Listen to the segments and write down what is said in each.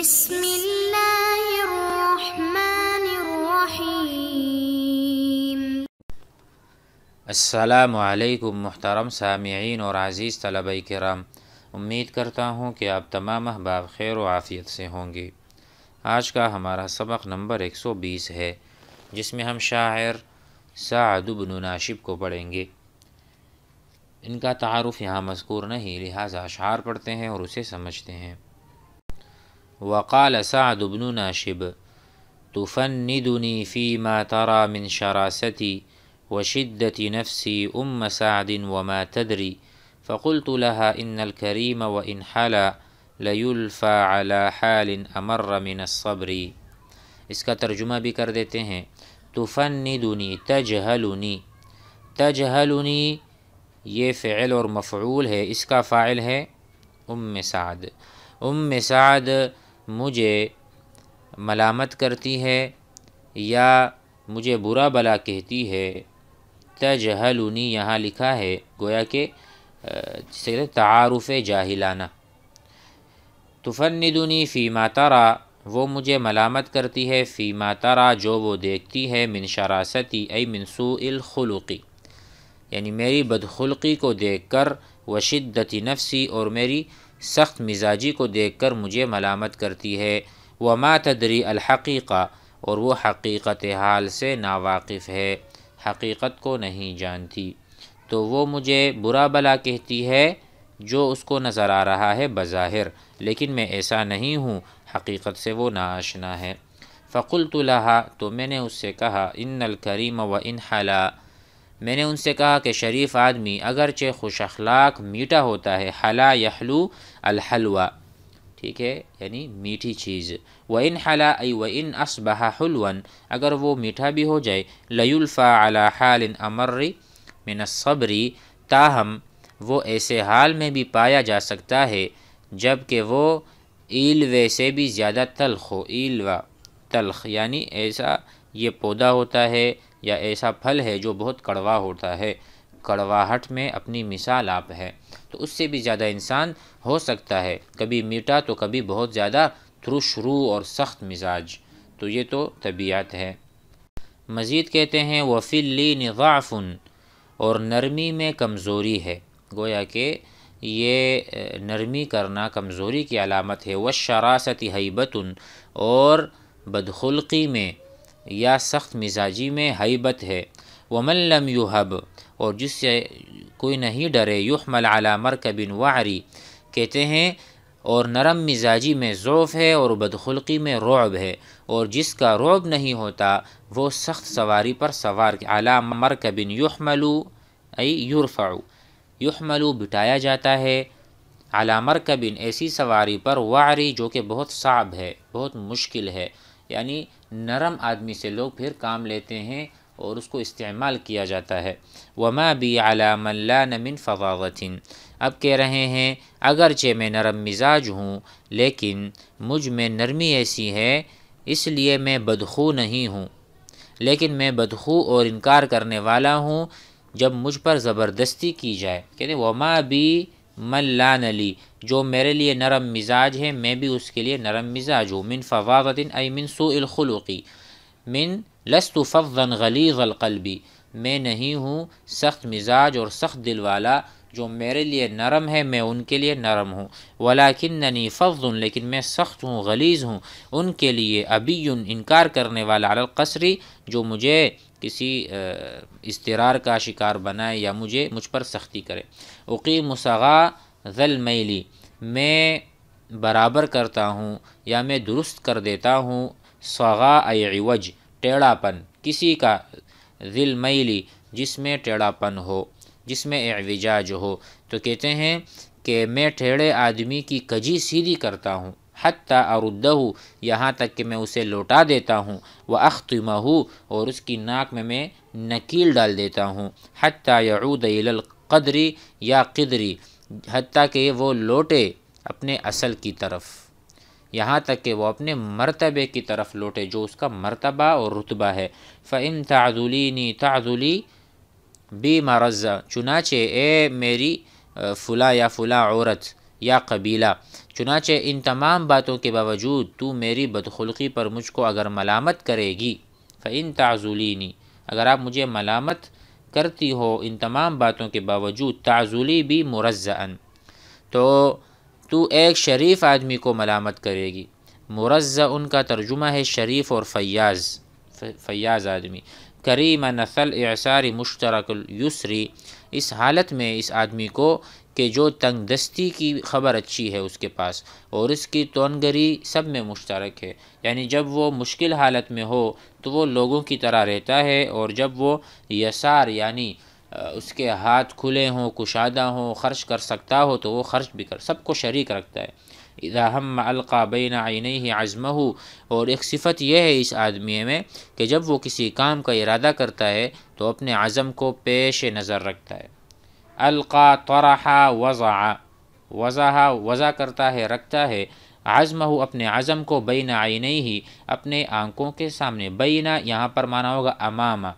بسم اللہ الرحمن الرحیم السلام علیکم محترم سامعین اور عزیز طلب کرام امید کرتا ہوں کہ آپ تمام احباب خیر و عافیت سے ہوں گے آج کا ہمارا سبق نمبر ایک سو بیس ہے جس میں ہم شاعر سعد بن ناشب کو پڑھیں گے ان کا تعارف یہاں مذکور نہیں لہٰذا اشعار پڑھتے ہیں اور اسے سمجھتے ہیں وقال سعد بن ناشب تفندني فيما ترى من شراستي وشدة نفسي أم سعد وما تدري فقلت لها إن الكريم وإن حلا ليلفى على حال أمر من الصبر इसका तर्जुमा भी कर देते تجهلني तुफनदनी तजहलनी اور مفعول फ़िल और मफ़ूल है इसका फ़ाइल है ام سعد ام سعد مجھے ملامت کرتی ہے یا مجھے برا بلا کہتی ہے تجہلونی یہاں لکھا ہے گویا کہ تعارف جاہلانہ تفندنی فی ترا وہ مجھے ملامت کرتی ہے فی ترا جو وہ دیکھتی ہے من شراستی ای من سوء الخلقی یعنی میری بدخلقی کو دیکھ کر وشدت نفسی اور میری سخت مزاجی کو دیکھ کر مجھے ملامت کرتی ہے وہ تدری الحقیقہ اور وہ حقیقت حال سے ناواقف ہے حقیقت کو نہیں جانتی تو وہ مجھے برا بلا کہتی ہے جو اس کو نظر آ رہا ہے بظاہر لیکن میں ایسا نہیں ہوں حقیقت سے وہ ناشنا ہے فقل تو تو میں نے اس سے کہا ان الکریم و ان حلا میں نے ان سے کہا کہ شریف آدمی اگرچہ خوش اخلاق میٹھا ہوتا ہے حلا یحلو الحلوہ ٹھیک ہے یعنی میٹھی چیز و ان ای و ان اسبہ حلون اگر وہ میٹھا بھی ہو جائے علی حال امر صبری تاہم وہ ایسے حال میں بھی پایا جا سکتا ہے جب کہ وہ ایلوے سے بھی زیادہ تلخ ہو ایلوا تلخ یعنی ایسا یہ پودا ہوتا ہے یا ایسا پھل ہے جو بہت کڑوا ہوتا ہے کڑواہٹ میں اپنی مثال آپ ہے تو اس سے بھی زیادہ انسان ہو سکتا ہے کبھی میٹھا تو کبھی بہت زیادہ ترش رو اور سخت مزاج تو یہ تو طبیعت ہے مزید کہتے ہیں وفیلی نغافن اور نرمی میں کمزوری ہے گویا کہ یہ نرمی کرنا کمزوری کی علامت ہے وہ شراستی حیبتن اور بدخلقی میں یا سخت مزاجی میں حیبت ہے ومن لم یوحب اور جس سے کوئی نہیں ڈرے یحمل علی مرکب وعری کہتے ہیں اور نرم مزاجی میں ضعف ہے اور بدخلقی میں رعب ہے اور جس کا رعب نہیں ہوتا وہ سخت سواری پر سوار اعلیٰ مرکب یحملو ای یرفعو یحملو بٹایا جاتا ہے اعلی مرکب ایسی سواری پر وعری جو کہ بہت صعب ہے بہت مشکل ہے یعنی نرم آدمی سے لوگ پھر کام لیتے ہیں اور اس کو استعمال کیا جاتا ہے وماں بھی علام اللہ نمن فواوتن اب کہہ رہے ہیں اگرچہ میں نرم مزاج ہوں لیکن مجھ میں نرمی ایسی ہے اس لیے میں بدخو نہیں ہوں لیکن میں بدخو اور انکار کرنے والا ہوں جب مجھ پر زبردستی کی جائے کہتے ہیں وہاں بھی من لان علی جو میرے لیے نرم مزاج ہے میں بھی اس کے لیے نرم مزاج ہوں من منفواظ ای من سوء الخلقی من لست فضا غلیظ القلبی میں نہیں ہوں سخت مزاج اور سخت دل والا جو میرے لیے نرم ہے میں ان کے لیے نرم ہوں ولاکننی فض لیکن میں سخت ہوں غلیظ ہوں ان کے لیے ابی انکار کرنے والا القصری جو مجھے کسی استرار کا شکار بنائے یا مجھے مجھ پر سختی کرے اقی مسغا ذل میلی میں برابر کرتا ہوں یا میں درست کر دیتا ہوں سغا عوج ٹیڑھا پن کسی کا ذل میلی جس میں ٹیڑھا پن ہو جس میں اعوجاج ہو تو کہتے ہیں کہ میں ٹھیڑے آدمی کی کجی سیدھی کرتا ہوں حتی اردہ یہاں تک کہ میں اسے لوٹا دیتا ہوں وہ اختمہ اور اس کی ناک میں میں نکیل ڈال دیتا ہوں حتیٰ یعود عدیل یا قدری حتیٰ کہ وہ لوٹے اپنے اصل کی طرف یہاں تک کہ وہ اپنے مرتبے کی طرف لوٹے جو اس کا مرتبہ اور رتبہ ہے فعم ان تعزول نیتازلی بی مرضہ چنانچہ اے میری فلاں یا فلاں عورت یا قبیلہ چنانچہ ان تمام باتوں کے باوجود تو میری بدخلقی پر مجھ کو اگر ملامت کرے گی فعن تعزولینی اگر آپ مجھے ملامت کرتی ہو ان تمام باتوں کے باوجود تعزولی بھی مرزعن تو تو ایک شریف آدمی کو ملامت کرے گی مرزا ان کا ترجمہ ہے شریف اور فیاض فیاض آدمی کریم نسل اعصاری مشترک یسری اس حالت میں اس آدمی کو کہ جو تنگ دستی کی خبر اچھی ہے اس کے پاس اور اس کی تونگری سب میں مشترک ہے یعنی جب وہ مشکل حالت میں ہو تو وہ لوگوں کی طرح رہتا ہے اور جب وہ یسار یعنی اس کے ہاتھ کھلے ہوں کشادہ ہوں خرچ کر سکتا ہو تو وہ خرچ بھی کر سب کو شریک رکھتا ہے راہم القابین آئین ہی آزم ہو اور ایک صفت یہ ہے اس آدمی میں کہ جب وہ کسی کام کا ارادہ کرتا ہے تو اپنے عزم کو پیش نظر رکھتا ہے القا طرحا وضع وضع وضع کرتا ہے رکھتا ہے عزم ہو اپنے عزم کو بین آئی نہیں اپنے آنکھوں کے سامنے بینہ یہاں پر مانا ہوگا امامہ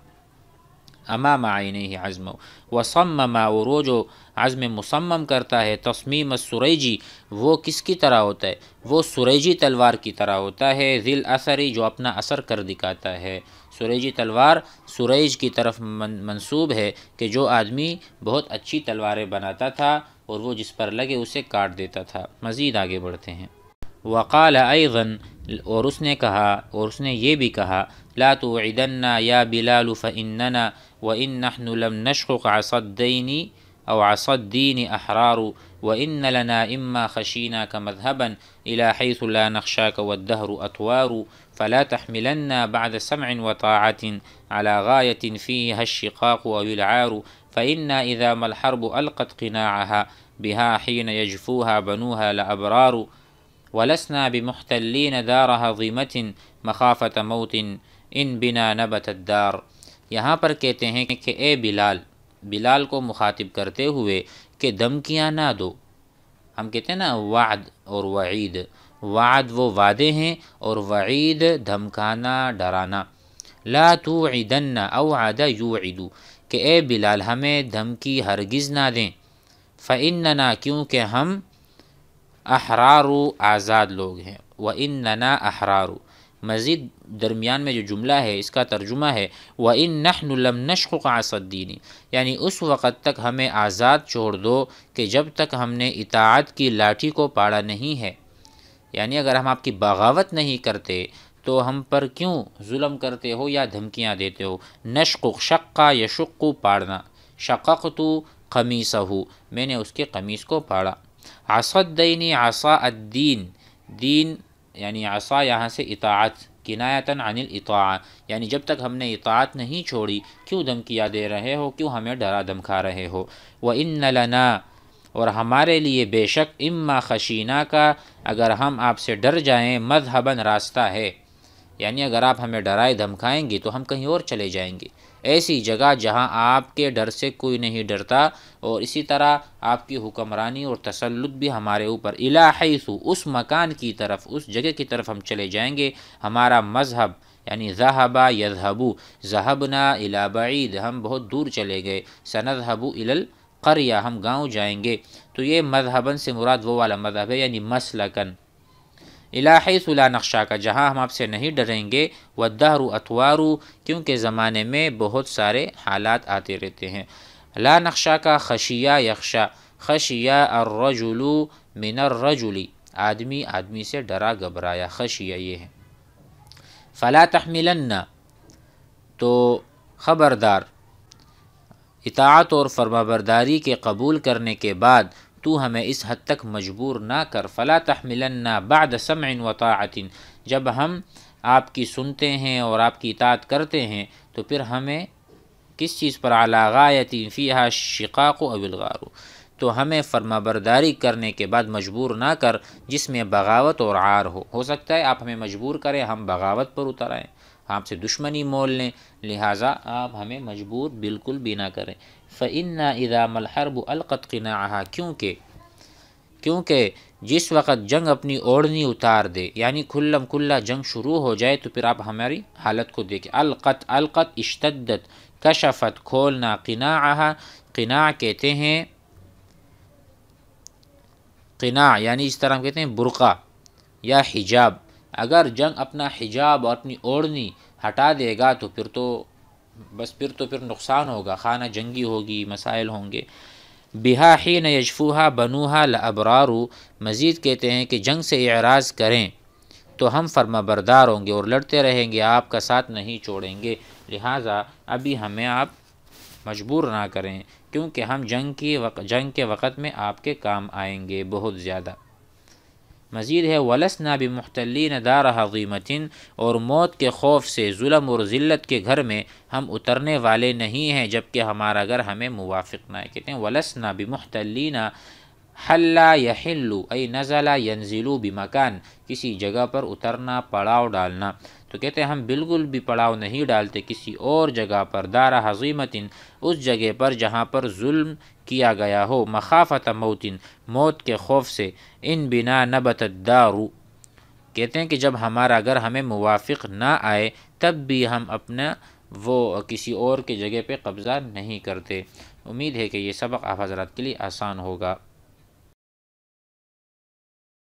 امام عینہ عزم وصمم عروج جو عزم مصمم کرتا ہے تصمیم السریجی وہ کس کی طرح ہوتا ہے وہ سریجی تلوار کی طرح ہوتا ہے ذیل اثری جو اپنا اثر کر دکھاتا ہے سریجی تلوار سریج کی طرف منصوب ہے کہ جو آدمی بہت اچھی تلواریں بناتا تھا اور وہ جس پر لگے اسے کاٹ دیتا تھا مزید آگے بڑھتے ہیں وقال أيضا اورس نے کہا اورس نے لا توعدنا يا بلال فإننا وإن نحن لم نشقق عصد الدين أو عصد الدين أحرار وإن لنا إما خشينا كمذهبا إلى حيث لا نخشاك والدهر أطوار فلا تحملنا بعد سمع وطاعة على غاية فيها الشقاق أو العار فإنا إذا ما الحرب ألقت قناعها بها حين يجفوها بنوها لأبرار ولسنا بمحتلین دار حضیمت مخافت موتن ان بنا نبت الدار یہاں پر کہتے ہیں کہ اے بلال بلال کو مخاطب کرتے ہوئے کہ دھمکیاں نہ دو ہم کہتے ہیں نا وعد اور وعید وعد وہ وعدے ہیں اور وعید دھمکانا ڈرانا عیدن او عاد یو عید کہ اے بلال ہمیں دھمکی ہرگز نہ دیں فعن نہ کیونکہ ہم احرارو آزاد لوگ ہیں و ان ننا احرار مزید درمیان میں جو جملہ ہے اس کا ترجمہ ہے و ان نح نلم نشق و یعنی اس وقت تک ہمیں آزاد چھوڑ دو کہ جب تک ہم نے اطاعت کی لاٹھی کو پاڑا نہیں ہے یعنی اگر ہم آپ کی بغاوت نہیں کرتے تو ہم پر کیوں ظلم کرتے ہو یا دھمکیاں دیتے ہو نشق و شق کا یشکو پاڑنا شقق تو قمیص ہو میں نے اس کے قمیص کو پاڑا عصدینی عصا الدین دین یعنی عصا یہاں سے اطاعت کنایتاً عن الاطاع یعنی جب تک ہم نے اطاعت نہیں چھوڑی کیوں دھمکیاں دے رہے ہو کیوں ہمیں ڈرا دھمکا رہے ہو وہ ان اور ہمارے لیے بے شک اما خشینہ کا اگر ہم آپ سے ڈر جائیں مذہباً راستہ ہے یعنی اگر آپ ہمیں ڈرائے دھمکائیں گے تو ہم کہیں اور چلے جائیں گے ایسی جگہ جہاں آپ کے ڈر سے کوئی نہیں ڈرتا اور اسی طرح آپ کی حکمرانی اور تسلط بھی ہمارے اوپر الہیسو اس مکان کی طرف اس جگہ کی طرف ہم چلے جائیں گے ہمارا مذہب یعنی ذہبہ یذہبو ذہبنا نہ بعید ہم بہت دور چلے گئے سنذہبو الال قریہ ہم گاؤں جائیں گے تو یہ مذہباً سے مراد وہ والا مذہب ہے یعنی مسلکن الہی سلا نقشہ کا جہاں ہم آپ سے نہیں ڈریں گے وہ دارو اتوارو کیونکہ زمانے میں بہت سارے حالات آتے رہتے ہیں لا نقشہ کا خشیہ یکشا خشیہ الرجلو من الرجلی آدمی آدمی سے ڈرا گھبرایا خشیہ یہ ہے فلا تحملن تو خبردار اطاعت اور فرما برداری کے قبول کرنے کے بعد تو ہمیں اس حد تک مجبور نہ کر فلا تحملن نہ سمع و طاعتن جب ہم آپ کی سنتے ہیں اور آپ کی اطاعت کرتے ہیں تو پھر ہمیں کس چیز پر اعلیٰ یتین شقاق و وغارو تو ہمیں فرما برداری کرنے کے بعد مجبور نہ کر جس میں بغاوت اور عار ہو ہو سکتا ہے آپ ہمیں مجبور کریں ہم بغاوت پر اتر آئیں آپ سے دشمنی مول لیں لہٰذا آپ ہمیں مجبور بالکل بھی نہ کریں ف اذا ملحرب القت قن کیونکہ کیونکہ جس وقت جنگ اپنی اوڑھنی اتار دے یعنی کھلم کھلا جنگ شروع ہو جائے تو پھر آپ ہماری حالت کو دیکھیں القت القت اشتدت کشفت کھولنا قناحا قناع کہتے ہیں قناع یعنی اس طرح ہم کہتے ہیں برقع یا حجاب اگر جنگ اپنا حجاب اور اپنی اوڑھنی ہٹا دے گا تو پھر تو بس پھر تو پھر نقصان ہوگا خانہ جنگی ہوگی مسائل ہوں گے بہا ہی یشفوہا بنوہا لبرارو مزید کہتے ہیں کہ جنگ سے اعراض کریں تو ہم فرما بردار ہوں گے اور لڑتے رہیں گے آپ کا ساتھ نہیں چھوڑیں گے لہٰذا ابھی ہمیں آپ مجبور نہ کریں کیونکہ ہم جنگ کی جنگ کے وقت میں آپ کے کام آئیں گے بہت زیادہ مزید ہے ولسنا بھی محتلین دار غیمتن اور موت کے خوف سے ظلم اور ذلت کے گھر میں ہم اترنے والے نہیں ہیں جبکہ ہمارا گھر ہمیں موافق نہ کہتے ہیں ولسنا بھی محتلین حل یا ہلو نزلہ ینزلو بھی کسی جگہ پر اترنا پڑاؤ ڈالنا تو کہتے ہیں ہم بالکل بھی پڑاؤ نہیں ڈالتے کسی اور جگہ پر دارہ حضیمت اس جگہ پر جہاں پر ظلم کیا گیا ہو مخافت موتن موت کے خوف سے ان بنا نبت دارو کہتے ہیں کہ جب ہمارا گھر ہمیں موافق نہ آئے تب بھی ہم اپنا وہ کسی اور کے جگہ پہ قبضہ نہیں کرتے امید ہے کہ یہ سبق آپ حضرات کے لیے آسان ہوگا